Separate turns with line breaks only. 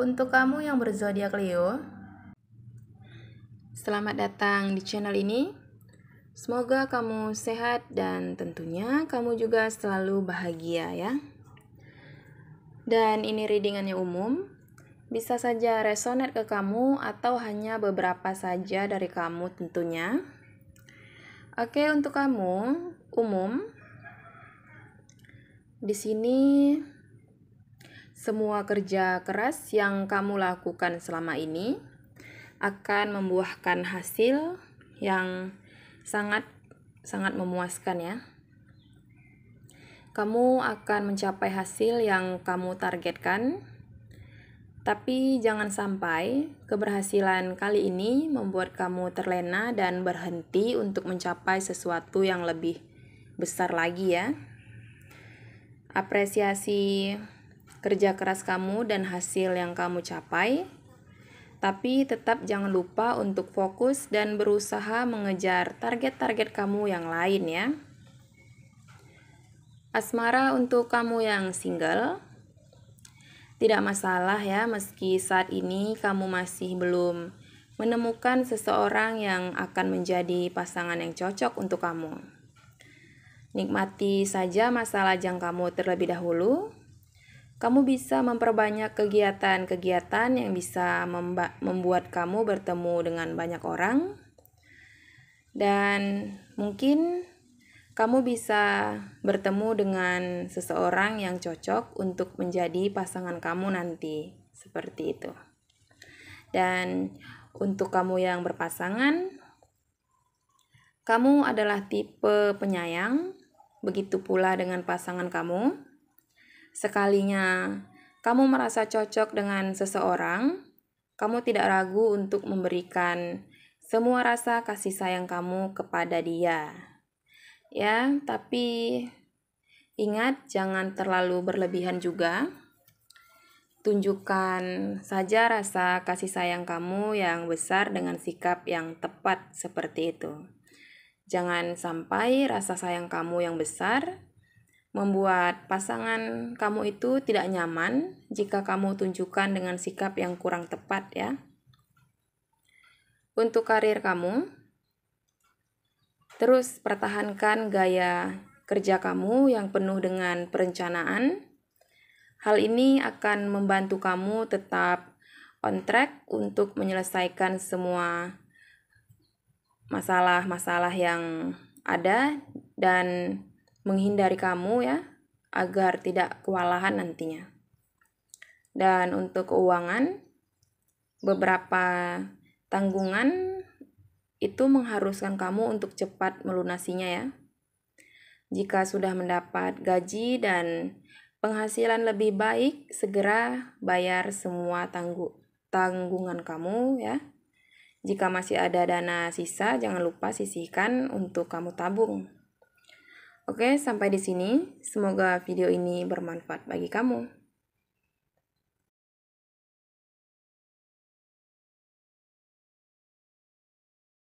Untuk kamu yang berzodiak Leo, selamat datang di channel ini. Semoga kamu sehat dan tentunya kamu juga selalu bahagia ya. Dan ini readingannya umum, bisa saja resonate ke kamu atau hanya beberapa saja dari kamu tentunya. Oke, untuk kamu umum di sini semua kerja keras yang kamu lakukan selama ini akan membuahkan hasil yang sangat sangat memuaskan ya. Kamu akan mencapai hasil yang kamu targetkan. Tapi jangan sampai keberhasilan kali ini membuat kamu terlena dan berhenti untuk mencapai sesuatu yang lebih besar lagi ya. Apresiasi kerja keras kamu dan hasil yang kamu capai, tapi tetap jangan lupa untuk fokus dan berusaha mengejar target-target kamu yang lain ya. Asmara untuk kamu yang single, tidak masalah ya meski saat ini kamu masih belum menemukan seseorang yang akan menjadi pasangan yang cocok untuk kamu. Nikmati saja masa lajang kamu terlebih dahulu, kamu bisa memperbanyak kegiatan-kegiatan yang bisa membuat kamu bertemu dengan banyak orang, dan mungkin kamu bisa bertemu dengan seseorang yang cocok untuk menjadi pasangan kamu nanti, seperti itu. Dan untuk kamu yang berpasangan, kamu adalah tipe penyayang, begitu pula dengan pasangan kamu. Sekalinya kamu merasa cocok dengan seseorang, kamu tidak ragu untuk memberikan semua rasa kasih sayang kamu kepada dia. Ya, tapi ingat jangan terlalu berlebihan juga. Tunjukkan saja rasa kasih sayang kamu yang besar dengan sikap yang tepat seperti itu. Jangan sampai rasa sayang kamu yang besar membuat pasangan kamu itu tidak nyaman jika kamu tunjukkan dengan sikap yang kurang tepat ya. Untuk karir kamu, terus pertahankan gaya kerja kamu yang penuh dengan perencanaan. Hal ini akan membantu kamu tetap on track untuk menyelesaikan semua masalah-masalah yang ada dan menghindari kamu ya agar tidak kewalahan nantinya. Dan untuk keuangan beberapa tanggungan itu mengharuskan kamu untuk cepat melunasinya ya. Jika sudah mendapat gaji dan penghasilan lebih baik, segera bayar semua tanggu tanggungan kamu ya. Jika masih ada dana sisa, jangan lupa sisihkan untuk kamu tabung. Oke, sampai di sini. Semoga video ini bermanfaat bagi kamu.